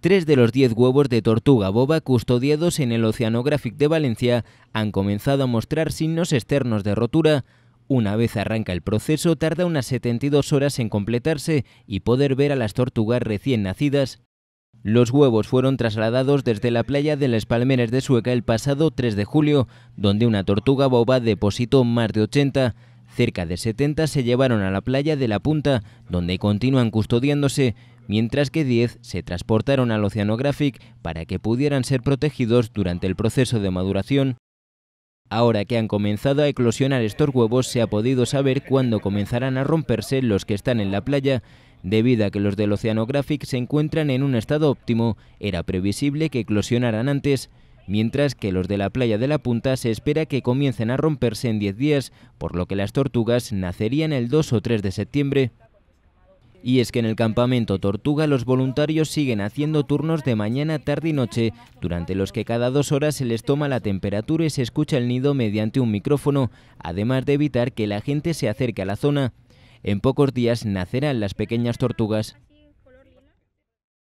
Tres de los diez huevos de tortuga boba custodiados en el Oceanographic de Valencia han comenzado a mostrar signos externos de rotura. Una vez arranca el proceso, tarda unas 72 horas en completarse y poder ver a las tortugas recién nacidas. Los huevos fueron trasladados desde la playa de las Palmeras de Sueca el pasado 3 de julio, donde una tortuga boba depositó más de 80. Cerca de 70 se llevaron a la playa de La Punta, donde continúan custodiándose, mientras que 10 se transportaron al Oceanographic para que pudieran ser protegidos durante el proceso de maduración. Ahora que han comenzado a eclosionar estos huevos, se ha podido saber cuándo comenzarán a romperse los que están en la playa. Debido a que los del Oceanographic se encuentran en un estado óptimo, era previsible que eclosionaran antes mientras que los de la playa de la Punta se espera que comiencen a romperse en 10 días, por lo que las tortugas nacerían el 2 o 3 de septiembre. Y es que en el campamento Tortuga los voluntarios siguen haciendo turnos de mañana, tarde y noche, durante los que cada dos horas se les toma la temperatura y se escucha el nido mediante un micrófono, además de evitar que la gente se acerque a la zona. En pocos días nacerán las pequeñas tortugas.